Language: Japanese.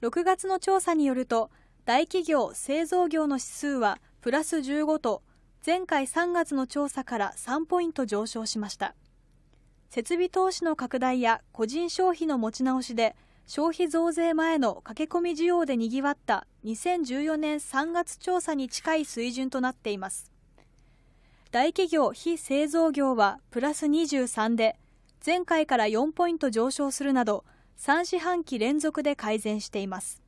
6月の調査によると大企業・製造業の指数はプラス15と前回3月の調査から3ポイント上昇しました設備投資の拡大や個人消費の持ち直しで消費増税前の駆け込み需要でにぎわった2014年3月調査に近い水準となっています大企業・非製造業はプラス23で前回から4ポイント上昇するなど3四半期連続で改善しています